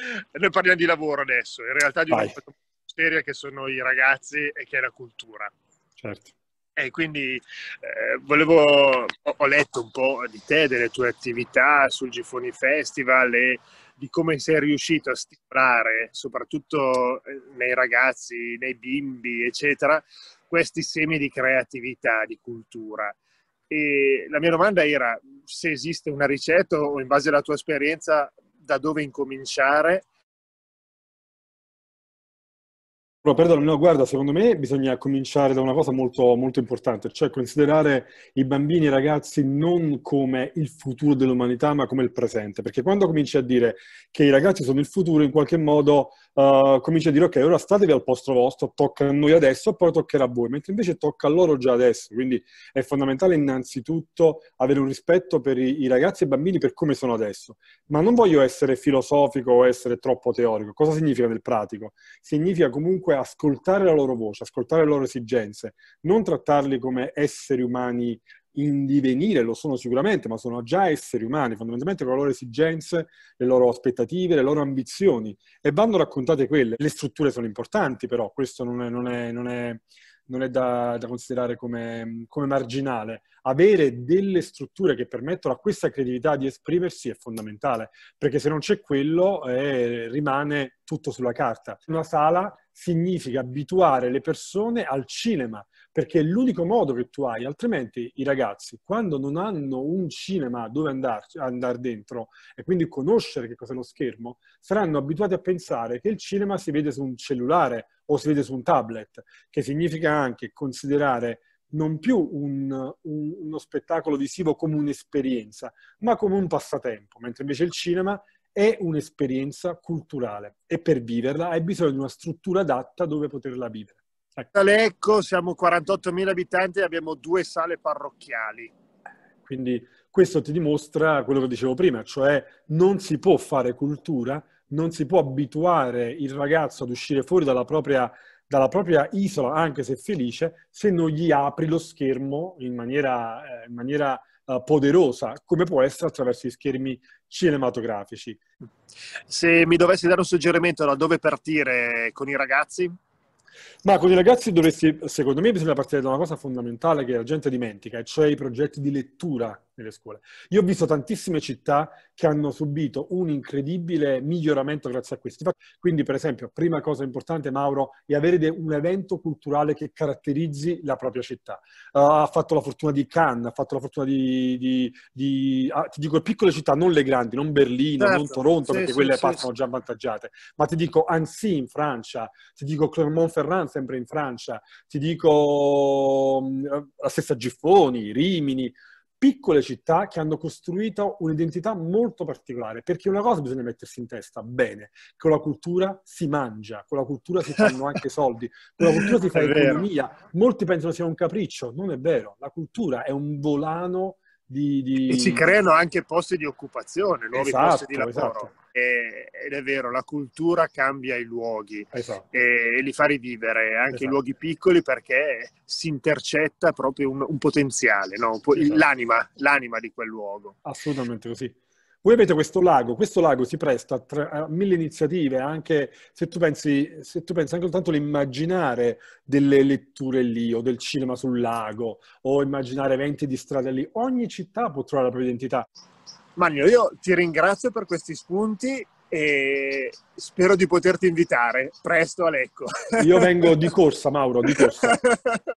Noi parliamo di lavoro adesso, in realtà di Vai. una cosa seria che sono i ragazzi e che è la cultura. Certo. E quindi eh, volevo, ho, letto un po' di te, delle tue attività sul Gifoni Festival e di come sei riuscito a stimolare, soprattutto eh, nei ragazzi, nei bimbi, eccetera, questi semi di creatività, di cultura. E la mia domanda era se esiste una ricetta o in base alla tua esperienza da dove incominciare? perdono, no, guarda, secondo me bisogna cominciare da una cosa molto, molto importante, cioè considerare i bambini e i ragazzi non come il futuro dell'umanità, ma come il presente. Perché quando cominci a dire che i ragazzi sono il futuro, in qualche modo eh, comincia a dire ok, ora statevi al posto vostro, tocca a noi adesso, poi toccherà a voi, mentre invece tocca a loro già adesso. Quindi è fondamentale innanzitutto avere un rispetto per i, i ragazzi e i bambini per come sono adesso. Ma non voglio essere filosofico o essere troppo teorico. Cosa significa nel pratico? Significa comunque ascoltare la loro voce, ascoltare le loro esigenze, non trattarli come esseri umani in divenire, lo sono sicuramente, ma sono già esseri umani, fondamentalmente con le loro esigenze, le loro aspettative, le loro ambizioni e vanno raccontate quelle. Le strutture sono importanti però, questo non è, non è, non è, non è da, da, considerare come, come marginale. Avere delle strutture che permettono a questa creatività di esprimersi è fondamentale, perché se non c'è quello eh, rimane tutto sulla carta. Una sala significa abituare le persone al cinema, perché è l'unico modo che tu hai, altrimenti i ragazzi, quando non hanno un cinema dove andarci, andare dentro e quindi conoscere che cos'è lo schermo, saranno abituati a pensare che il cinema si vede su un cellulare o si vede su un tablet, che significa anche considerare non più un, un, uno spettacolo visivo come un'esperienza, ma come un passatempo, mentre invece il cinema è un'esperienza culturale e per viverla hai bisogno di una struttura adatta dove poterla vivere. Ecco. Lecco, siamo 48.000 abitanti e abbiamo due sale parrocchiali. Quindi questo ti dimostra quello che dicevo prima, cioè non si può fare cultura, non si può abituare il ragazzo ad uscire fuori dalla propria, dalla propria isola, anche se felice, se non gli apri lo schermo in maniera, eh, in maniera eh, poderosa, come può essere attraverso gli schermi cinematografici. Se mi dovessi dare un suggerimento da dove partire con i ragazzi? Ma con i ragazzi dovresti, secondo me, bisogna partire da una cosa fondamentale che la gente dimentica, cioè i progetti di lettura nelle scuole. Io ho visto tantissime città che hanno subito un incredibile miglioramento grazie a questo. Quindi, per esempio, prima cosa importante, Mauro, è avere un evento culturale che caratterizzi la propria città. Uh, ha fatto la fortuna di Cannes, ha fatto la fortuna di, di, di uh, ti dico, piccole città, non le grandi, non Berlino, certo. non Toronto, sì, perché sì, quelle sì, passano già avvantaggiate, ma ti dico Annecy in Francia, ti dico Clermont-Ferrand sempre in Francia, ti dico mm, la stessa Giffoni, Rimini, piccole città che hanno costruito un'identità molto particolare, perché una cosa bisogna mettersi in testa bene, con la cultura si mangia, con la cultura si fanno anche soldi, con la cultura si fa economia, molti pensano sia un capriccio, non è vero, la cultura è un volano di, di... E ci creano anche posti di occupazione, nuovi esatto, posti di lavoro. Esatto. E, ed è vero, la cultura cambia i luoghi esatto. e, e, li fa rivivere, anche i esatto. luoghi piccoli, perché si intercetta proprio un, un potenziale, no? Esatto. l'anima, l'anima, di quel luogo. Assolutamente così voi avete questo lago, questo lago si presta a mille iniziative, anche se tu pensi, se tu pensi anche soltanto all'immaginare delle letture lì, o del cinema sul lago, o immaginare eventi di strada lì, ogni città può trovare la propria identità. Mario, io ti ringrazio per questi spunti e spero di poterti invitare presto a Lecco. Io vengo di corsa, Mauro, di corsa.